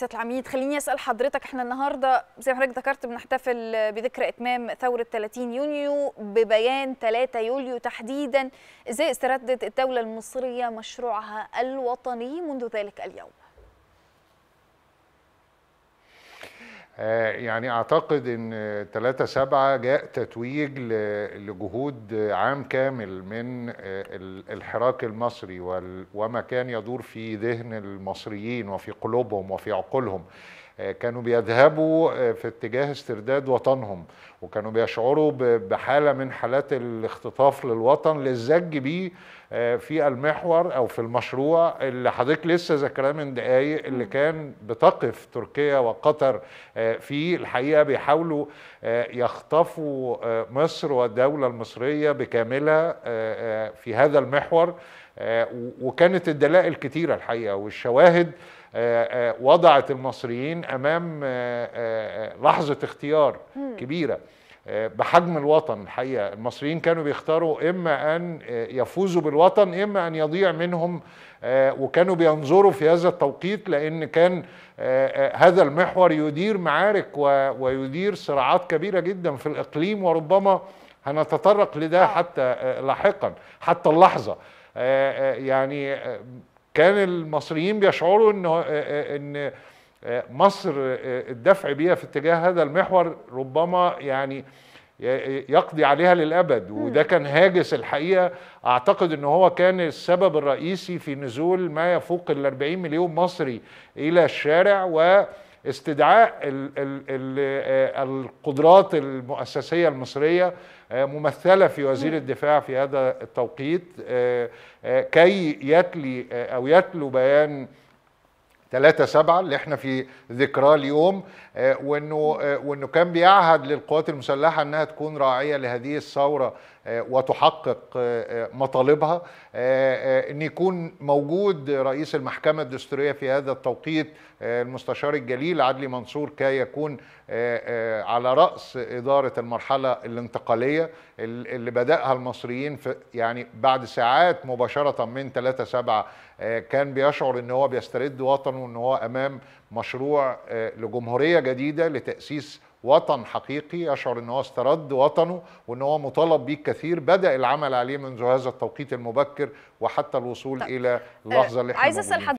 سياده العميد خليني اسال حضرتك احنا النهارده زي ما حضرتك ذكرت بنحتفل بذكرى اتمام ثوره 30 يونيو ببيان 3 يوليو تحديدا ازاي استردت الدوله المصريه مشروعها الوطني منذ ذلك اليوم آه، يعني اعتقد ان 3 7 جاء تتويج لجهود عام كامل من آه، الحراك المصري وما كان يدور في ذهن المصريين وفي قلوبهم وفي عقولهم آه، كانوا بيذهبوا آه، في اتجاه استرداد وطنهم وكانوا بيشعروا بحاله من حالات الاختطاف للوطن للزج بيه آه، في المحور او في المشروع اللي حضرتك لسه ذاكراه من دقايق اللي كان بتقف تركيا وقطر فيه الحقيقه بيحاولوا يخطفوا مصر والدوله المصريه بكاملها في هذا المحور آه، وكانت الدلائل كتيرة الحقيقة والشواهد آه، آه، وضعت المصريين أمام لحظة اختيار كبيرة بحجم الوطن الحقيقة المصريين كانوا بيختاروا إما أن يفوزوا بالوطن إما أن يضيع منهم وكانوا بينظروا في هذا التوقيت لأن كان هذا المحور يدير معارك ويدير صراعات كبيرة جدا في الإقليم وربما هنتطرق لده حتى لاحقا حتى اللحظة آه، آه، يعني آه، كان المصريين بيشعروا ان ان مصر الدفع بيها في اتجاه هذا المحور ربما يعني يقضي عليها للابد وده كان هاجس الحقيقه اعتقد ان هو كان السبب الرئيسي في نزول ما يفوق ال 40 مليون مصري الى الشارع و استدعاء الـ الـ الـ آه، القدرات المؤسسية المصرية آه، ممثلة في وزير الدفاع في هذا التوقيت آه، كي يتلي أو يتلو بيان 3 7 اللي احنا في ذكراه اليوم وانه وانه كان بيعهد للقوات المسلحه انها تكون راعيه لهذه الثوره آه، وتحقق آه، آه، مطالبها ان يكون موجود رئيس المحكمه الدستوريه في هذا التوقيت المستشار الجليل عدلي منصور كي يكون على راس اداره المرحله الانتقاليه اللي بداها المصريين في يعني بعد ساعات مباشره من 3 7 كان بيشعر ان هو بيسترد وطنه ان هو امام مشروع لجمهوريه جديده لتاسيس وطن حقيقي يشعر أنه استرد وطنه وأنه هو مطالب به كثير بدا العمل عليه منذ هذا التوقيت المبكر وحتى الوصول طيب. الى اللحظه اللي آه، احنا عايز